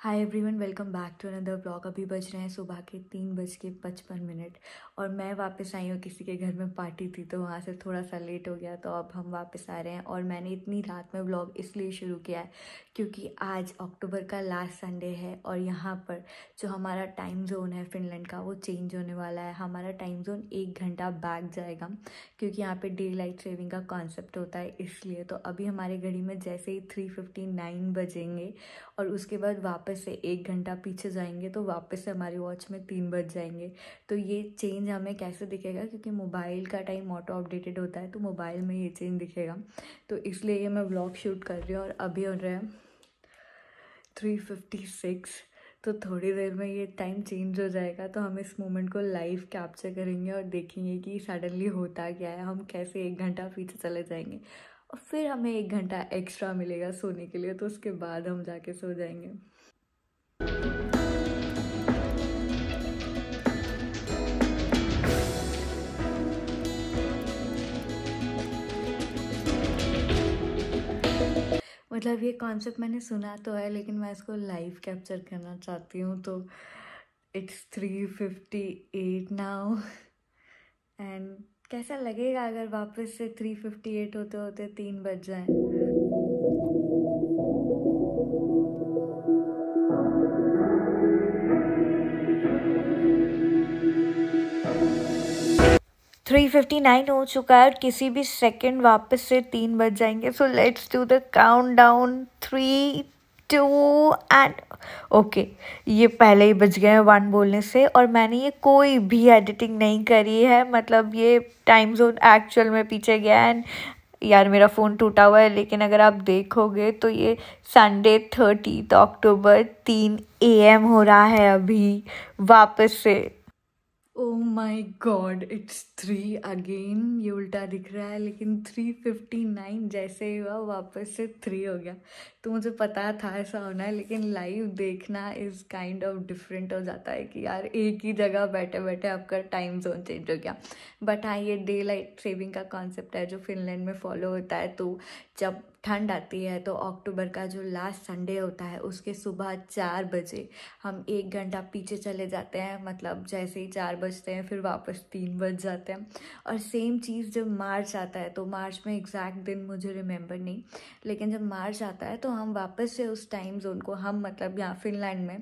hi everyone welcome back to another blog अभी बज रहे हैं सुबह के तीन बज के पचपन मिनट और मैं वापस आई हूँ किसी के घर में पार्टी थी तो वहाँ से थोड़ा सा लेट हो गया तो अब हम वापस आ रहे हैं और मैंने इतनी रात में ब्लॉग इसलिए शुरू किया है क्योंकि आज अक्टूबर का लास्ट संडे है और यहाँ पर जो हमारा टाइम जोन है फिनलैंड का वो चेंज होने वाला है हमारा टाइम जोन एक घंटा बैक जाएगा क्योंकि यहाँ पर डे लाइट सेविंग का कॉन्सेप्ट होता है इसलिए तो अभी हमारे घड़ी में जैसे ही थ्री बजेंगे और उसके बाद वापस वापस से एक घंटा पीछे जाएंगे तो वापस से हमारी वॉच में तीन बज जाएंगे तो ये चेंज हमें कैसे दिखेगा क्योंकि मोबाइल का टाइम ऑटो अपडेटेड होता है तो मोबाइल में ये चेंज दिखेगा तो इसलिए ये मैं ब्लॉग शूट कर रही हूँ और अभी हो रहा है थ्री फिफ्टी सिक्स तो थोड़ी देर में ये टाइम चेंज हो जाएगा तो हम इस मोमेंट को लाइव कैप्चर करेंगे और देखेंगे कि सडनली होता क्या है हम कैसे एक घंटा पीछे चले जाएंगे और फिर हमें एक घंटा एक्स्ट्रा मिलेगा सोने के लिए तो उसके बाद हम जाके सो जाएंगे मतलब ये कॉन्सेप्ट मैंने सुना तो है लेकिन मैं इसको लाइव कैप्चर करना चाहती हूँ तो it's three fifty eight now and कैसा लगेगा अगर वापस से थ्री फिफ्टी एट होते होते तीन बज जाए थ्री फिफ्टी नाइन हो चुका है और किसी भी सेकंड वापस से तीन बज जाएंगे so let's do the countdown three two and okay ये पहले ही बज गए हैं वन बोलने से और मैंने ये कोई भी एडिटिंग नहीं करी है मतलब ये टाइम जोन एक्चुअल में पीछे गया एंड यार मेरा फ़ोन टूटा हुआ है लेकिन अगर आप देखोगे तो ये संडे थर्टी अक्टूबर तीन ए एम हो रहा है अभी वापस से my god it's three again ये उल्टा दिख रहा है लेकिन थ्री फिफ्टी नाइन जैसे ही हुआ वापस से थ्री हो गया तो मुझे पता था ऐसा होना है लेकिन लाइव देखना इज़ काइंड ऑफ डिफरेंट हो जाता है कि यार एक ही जगह बैठे बैठे आपका टाइम जोन चेंज हो गया बट हाँ ये डे लाइट सेविंग का कॉन्सेप्ट है जो फिनलैंड में फॉलो होता है तो जब ठंड आती है तो अक्टूबर का जो लास्ट संडे होता है उसके सुबह चार बजे हम एक घंटा पीछे चले जाते हैं मतलब जैसे ही चार बजते हैं हैं फिर वापस तीन बज जाते हैं और सेम चीज़ जब मार्च आता है तो मार्च में एग्जैक्ट दिन मुझे रिमेंबर नहीं लेकिन जब मार्च आता है तो हम वापस से उस टाइम जोन को हम मतलब यहाँ फिनलैंड में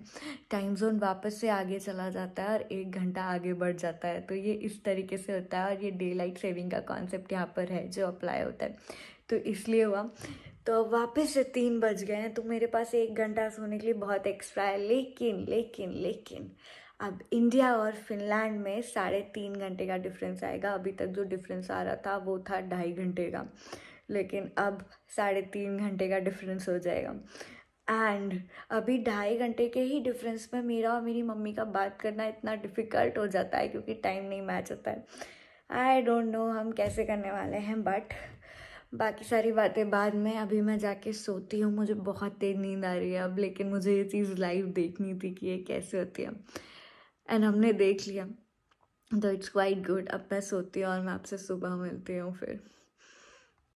टाइम जोन वापस से आगे चला जाता है और एक घंटा आगे बढ़ जाता है तो ये इस तरीके से होता है और ये डे लाइट सेविंग का कॉन्सेप्ट यहाँ पर है जो अप्लाई होता है तो इसलिए हुआ तो वापस से तीन बज गए हैं तो मेरे पास एक घंटा सोने के लिए बहुत एक्स्ट्रा है लेकिन लेकिन लेकिन अब इंडिया और फिनलैंड में साढ़े तीन घंटे का डिफरेंस आएगा अभी तक जो डिफरेंस आ रहा था वो था ढाई घंटे का लेकिन अब साढ़े तीन घंटे का डिफरेंस हो जाएगा एंड अभी ढाई घंटे के ही डिफरेंस में मेरा और मेरी मम्मी का बात करना इतना डिफ़िकल्ट हो जाता है क्योंकि टाइम नहीं मैच होता है आई डोंट नो हम कैसे करने वाले हैं बट बाकी सारी बातें बाद में अभी मैं जाके सोती हूँ मुझे बहुत तेज़ नींद आ रही है अब लेकिन मुझे ये चीज़ लाइव देखनी थी कि ये कैसे होती है एंड हमने देख लिया तो इट्स क्वाइट गुड अब मैं सोती हूँ और मैं आपसे सुबह मिलती हूँ फिर